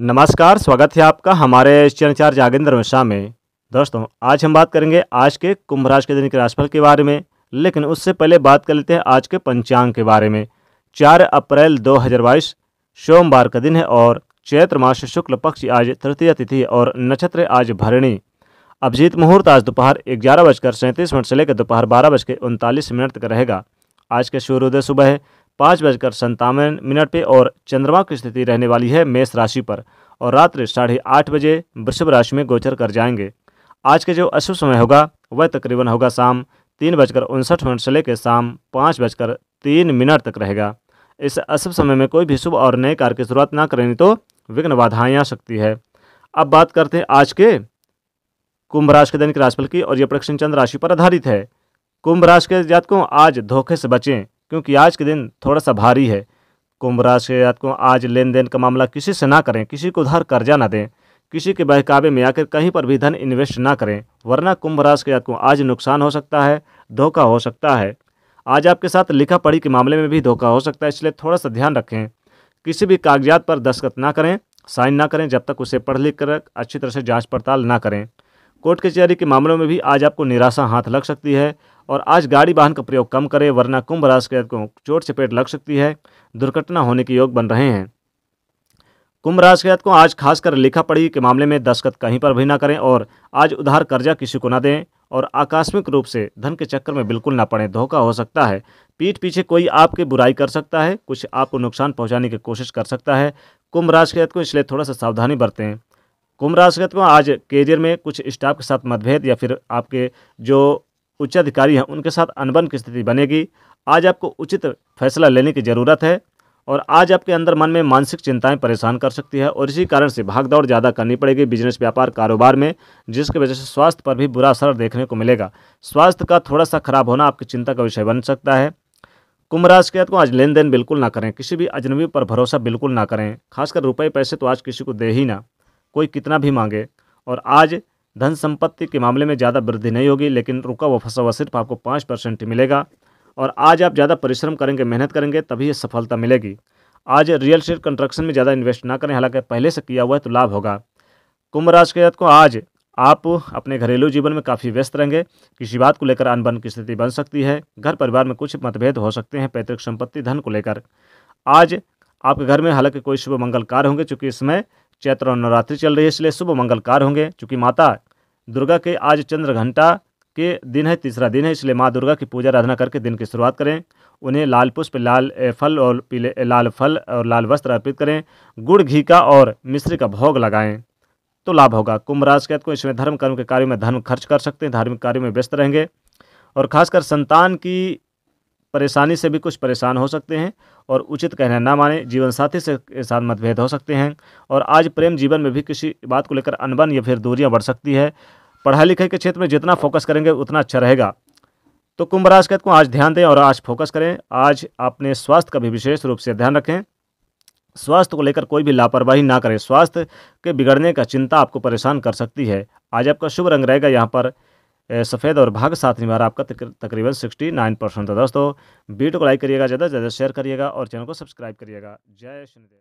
नमस्कार स्वागत है आपका हमारे चरणचार जागेंद्र मिश्रा में दोस्तों आज हम बात करेंगे आज के कुंभ राशि के दिन के राशिफल के बारे में लेकिन उससे पहले बात कर लेते हैं आज के पंचांग के बारे में चार अप्रैल दो हजार बाईस सोमवार का दिन है और चैत्र मास शुक्ल पक्ष आज तृतीय तिथि और नक्षत्र आज भरणी अभिजीत मुहूर्त आज दोपहर ग्यारह बजकर सैंतीस मिनट से लेकर दोपहर बारह बज के उनतालीस मिनट तक रहेगा आज का सूर्योदय सुबह है पाँच बजकर संतावन मिनट पे और चंद्रमा की स्थिति रहने वाली है मेष राशि पर और रात्रि साढ़े आठ बजे वृषभ राशि में गोचर कर जाएंगे आज के जो अशुभ समय होगा वह तकरीबन होगा शाम तीन बजकर उनसठ मिनट से लेकर शाम पाँच बजकर तीन मिनट तक रहेगा इस अशुभ समय में कोई भी शुभ और नए कार्य की शुरुआत ना करें तो विघ्न बाधाएँ आ सकती है अब बात करते हैं आज के कुंभ राशि के दैनिक राशिफल की और यह प्रक्षण चंद्र राशि पर आधारित है कुंभ राशि के जातकों आज धोखे से बचें क्योंकि आज के दिन थोड़ा सा भारी है कुंभ राशि के जातकों आज लेन देन का मामला किसी से ना करें किसी को उधार कर्जा ना दें किसी के बहकावे में आकर कहीं पर भी धन इन्वेस्ट ना करें वरना कुंभ राशि के जातकों आज नुकसान हो सकता है धोखा हो सकता है आज आपके साथ लिखा पढ़ी के मामले में भी धोखा हो सकता है इसलिए थोड़ा सा ध्यान रखें किसी भी कागजात पर दस्तखत ना करें साइन ना करें जब तक उसे पढ़ लिख कर अच्छी तरह से जाँच पड़ताल ना करें कोर्ट कचहरी के मामलों में भी आज आपको निराशा हाथ लग सकती है और आज गाड़ी वाहन का प्रयोग कम करें वरना कुंभ राशि के को चोट चपेट लग सकती है दुर्घटना होने के योग बन रहे हैं कुंभ राशि के को आज खासकर लिखा पढ़ी के मामले में दस्खत कहीं पर भी ना करें और आज उधार कर्जा किसी को ना दें और आकस्मिक रूप से धन के चक्कर में बिल्कुल ना पड़े धोखा हो सकता है पीठ पीछे कोई आपकी बुराई कर सकता है कुछ आपको नुकसान पहुंचाने की कोशिश कर सकता है कुंभ राशि के को इसलिए थोड़ा सा सावधानी बरतें कुंभ राशि को आज कैरियर में कुछ स्टाफ के साथ मतभेद या फिर आपके जो उच्च अधिकारी हैं उनके साथ अनबन की स्थिति बनेगी आज आपको उचित फैसला लेने की ज़रूरत है और आज आपके अंदर मन में मानसिक चिंताएं परेशान कर सकती है और इसी कारण से भागदौड़ ज़्यादा करनी पड़ेगी बिजनेस व्यापार कारोबार में जिसकी वजह से स्वास्थ्य पर भी बुरा असर देखने को मिलेगा स्वास्थ्य का थोड़ा सा खराब होना आपकी चिंता का विषय बन सकता है कुंभ राशि के को आज लेन देन बिल्कुल ना करें किसी भी अजनबी पर भरोसा बिल्कुल ना करें खासकर रुपये पैसे तो आज किसी को दे ही ना कोई कितना भी मांगे और आज धन संपत्ति के मामले में ज़्यादा वृद्धि नहीं होगी लेकिन रुका हुआ फंसा हुआ सिर्फ आपको पाँच परसेंट मिलेगा और आज आप ज़्यादा परिश्रम करेंगे मेहनत करेंगे तभी ये सफलता मिलेगी आज रियल स्टेट कंस्ट्रक्शन में ज़्यादा इन्वेस्ट ना करें हालांकि पहले से किया हुआ है तो लाभ होगा कुंभ राशि के को आज आप अपने घरेलू जीवन में काफ़ी व्यस्त रहेंगे किसी बात को लेकर अनबन की स्थिति बन सकती है घर परिवार में कुछ मतभेद हो सकते हैं पैतृक संपत्ति धन को लेकर आज आपके घर में हालांकि कोई शुभ मंगल कार्य होंगे चूँकि इसमें चैत्र और नवरात्रि चल रही है इसलिए शुभ मंगल कार्य होंगे चूंकि माता दुर्गा के आज चंद्र घंटा के दिन है तीसरा दिन है इसलिए माँ दुर्गा की पूजा आराधना करके दिन की शुरुआत करें उन्हें लाल पुष्प लाल फल और पीले लाल फल और लाल वस्त्र अर्पित करें गुड़ घी का और मिश्री का भोग लगाएं तो लाभ होगा कुंभ राज कहते को इसमें धर्म कर्म के कार्यों में धन खर्च कर सकते हैं धार्मिक कार्यों में व्यस्त रहेंगे और खासकर संतान की परेशानी से भी कुछ परेशान हो सकते हैं और उचित कहना ना माने जीवन साथी से के साथ मतभेद हो सकते हैं और आज प्रेम जीवन में भी किसी बात को लेकर अनबन या फिर दूरियां बढ़ सकती है पढ़ाई लिखाई के क्षेत्र में जितना फोकस करेंगे उतना अच्छा रहेगा तो कुंभ राशि को आज ध्यान दें और आज फोकस करें आज अपने स्वास्थ्य का भी विशेष रूप से ध्यान रखें स्वास्थ्य को लेकर कोई भी लापरवाही ना करें स्वास्थ्य के बिगड़ने का चिंता आपको परेशान कर सकती है आज आपका शुभ रंग रहेगा यहाँ पर सफ़ेद और भाग साथ निभा आपका तकरीबन सिक्सटी नाइन परसेंट था दोस्तों वीडियो को लाइक करिएगा ज़्यादा से ज़्यादा शेयर करिएगा और चैनल को सब्सक्राइब करिएगा जय शनिदेव